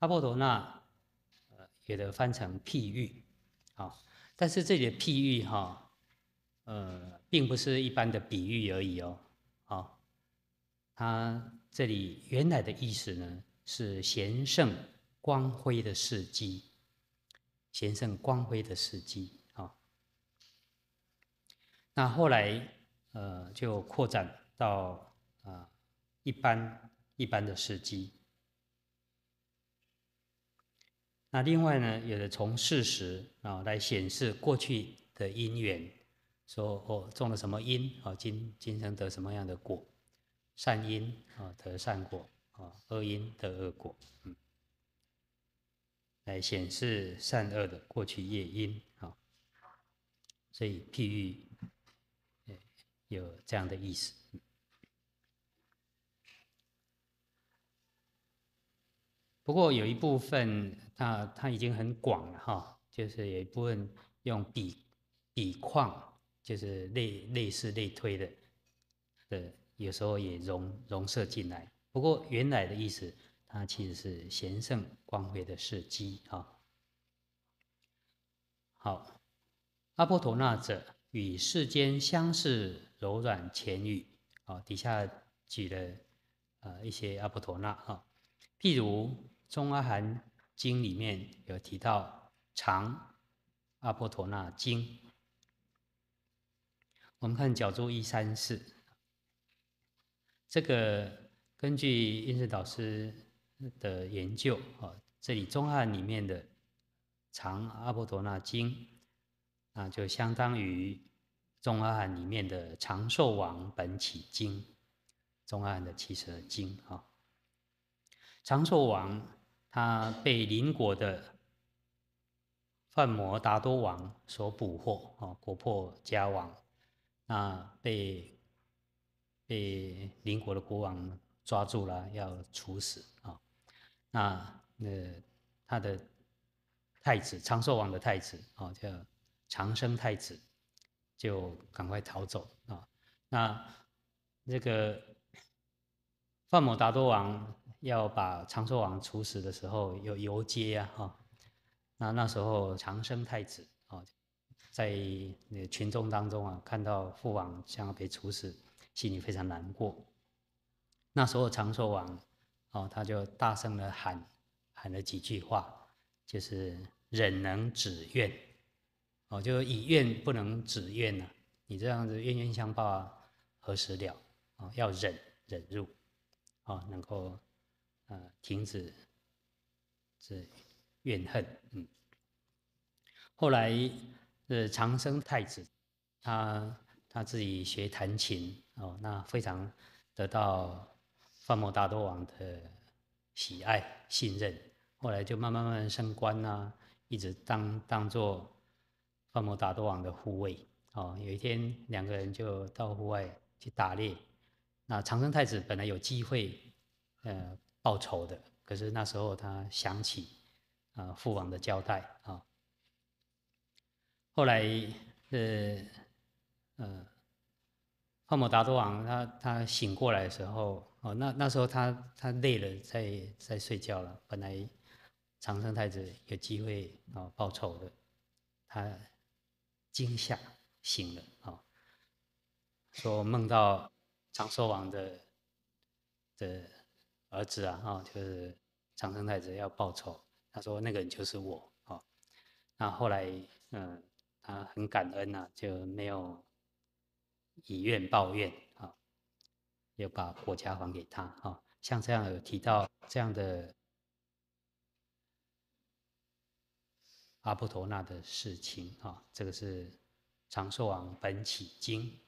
阿波罗那，呃，也得翻成譬喻，哦，但是这里的譬喻哈，呃，并不是一般的比喻而已哦，哦，它这里原来的意思呢，是贤圣光辉的时机，贤圣光辉的时机，哦，那后来呃，就扩展到啊，一般一般的时机。那另外呢，有的从事实啊来显示过去的因缘，说哦种了什么因啊，今今生得什么样的果，善因啊得善果啊，恶因得恶果，嗯，来显示善恶的过去业因啊，所以譬喻有这样的意思。不过有一部分。啊，它已经很广了哈，就是有一部分用笔笔矿，就是类类似类推的的，有时候也融融射进来。不过原来的意思，它其实是贤圣光辉的事迹哈。好，阿婆陀那者与世间相似柔软浅语，啊，底下举了啊一些阿婆陀那哈，譬如中阿含。经里面有提到《长阿波陀那经》，我们看角注一三四。这个根据印顺导师的研究，哦，这里中汉里面的《长阿波陀那经》，那就相当于中汉里面的《长寿王本起经》，中汉的七十二经啊，《长寿王》。他被邻国的范摩达多王所捕获，啊，国破家亡，那被被邻国的国王抓住了，要处死啊。那那他的太子长寿王的太子，啊，叫长生太子，就赶快逃走啊。那这个范摩达多王。要把长寿王处死的时候，有游街啊，哈，那那时候长生太子啊，在群众当中啊，看到父王将要被处死，心里非常难过。那时候长寿王哦，他就大声的喊喊了几句话，就是忍能止怨，哦，就以怨不能止怨呐，你这样子冤冤相报，啊，何时了？哦，要忍忍入，啊，能够。呃停止，这怨恨。嗯，后来呃，长生太子他他自己学弹琴哦，那非常得到范莫达多王的喜爱信任。后来就慢慢慢慢升官啊，一直当当做范莫达多王的护卫。哦，有一天两个人就到户外去打猎。那长生太子本来有机会，呃。报仇的，可是那时候他想起，啊，父王的交代啊。后来，呃，呃，帕姆达多王他他醒过来的时候，哦，那那时候他他累了，在在睡觉了。本来长生太子有机会啊报仇的，他惊吓醒了啊，说梦到长寿王的的。儿子啊，哦，就是长生太子要报仇，他说那个人就是我，哦，那后来，嗯，他很感恩啊，就没有以怨报怨，啊，又把国家还给他，啊，像这样有提到这样的阿波陀那的事情，啊，这个是长寿王本起经。